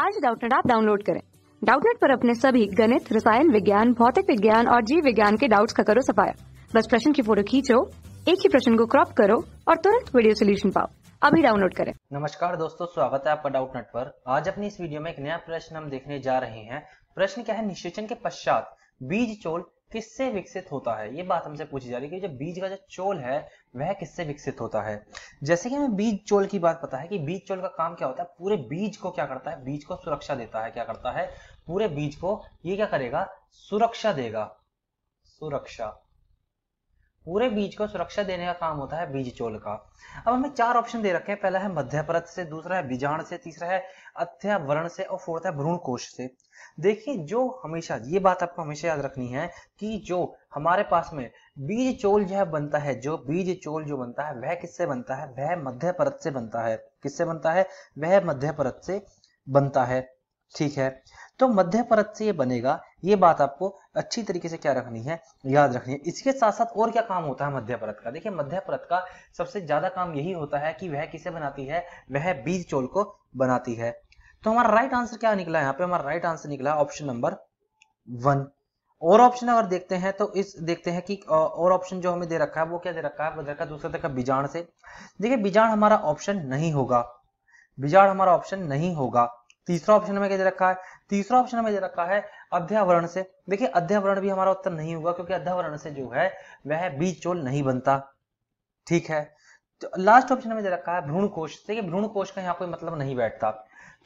आज डाउटनेट आप डाउनलोड करें डाउटनेट पर अपने सभी गणित रसायन विज्ञान भौतिक विज्ञान और जीव विज्ञान के डाउट्स का करो सफाया बस प्रश्न की फोटो खींचो एक ही प्रश्न को क्रॉप करो और तुरंत वीडियो सोल्यूशन पाओ अभी डाउनलोड करें नमस्कार दोस्तों स्वागत है आपका डाउटनेट पर आज अपनी इस वीडियो में एक नया प्रश्न हम देखने जा रहे हैं प्रश्न क्या है निषेचन के पश्चात बीज चोल किससे विकसित होता है ये बात हमसे पूछी जा रही है कि जो बीज का जो चोल है वह किससे विकसित होता है जैसे कि हमें बीज चोल की बात पता है कि बीज चोल का काम क्या होता है पूरे बीज को क्या करता है बीज को सुरक्षा देता है क्या करता है पूरे बीज को ये क्या करेगा सुरक्षा देगा सुरक्षा पूरे बीज को सुरक्षा देने का काम होता है बीज चोल का अब हमें चार ऑप्शन दे रखे हैं पहला है मध्य परत से दूसरा है बीजाण से तीसरा है अत्यावरण से और फोर्थ है भ्रूण कोष से देखिए जो हमेशा ये बात आपको हमेशा याद रखनी है कि जो हमारे पास में बीज चोल जो है बनता है जो बीज चोल जो बनता है वह किससे बनता है वह मध्य परत से बनता है किससे बनता है वह मध्य परत से बनता है ठीक है तो मध्य परत से ये बनेगा ये बात आपको अच्छी तरीके से क्या रखनी है याद रखनी है इसके साथ साथ और क्या काम होता है मध्य परत का देखिए मध्य परत का सबसे ज्यादा काम यही होता है कि वह किसे बनाती है वह बीज चोल को बनाती है तो हमारा राइट आंसर क्या निकला यहाँ पे हमारा राइट आंसर निकला ऑप्शन नंबर वन और ऑप्शन अगर देखते हैं तो इस देखते हैं कि और ऑप्शन जो हमें दे रखा है वो क्या दे रखा है वो दे रखा है दूसरा देखा बीजाण से देखिए बीजाण हमारा ऑप्शन नहीं होगा बीजाण हमारा ऑप्शन नहीं होगा तीसरा ऑप्शन हमें क्या दे रखा है तीसरा ऑप्शन हमें दे रखा है अध्यावरण से देखिए अध्यावरण भी हमारा उत्तर नहीं होगा क्योंकि अध्यावरण से जो है वह बीज चोल नहीं बनता ठीक है तो लास्ट ऑप्शन हमें दे रखा है भ्रूण कोश देखिए भ्रूण कोश का यहाँ कोई मतलब नहीं बैठता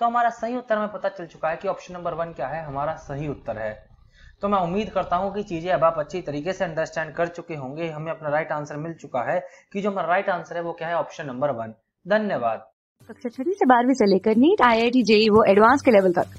तो हमारा सही उत्तर हमें पता चल चुका है कि ऑप्शन नंबर वन क्या है हमारा सही उत्तर है तो मैं उम्मीद करता हूँ कि चीज़ें अब आप अच्छी तरीके से अंडरस्टैंड कर चुके होंगे हमें अपना राइट आंसर मिल चुका है कि जो हमारा राइट आंसर है वो क्या है ऑप्शन नंबर वन धन्यवाद कक्षा छठी से बारहवीं से लेकर NEET I I T JEE वो एडवांस के लेवल तक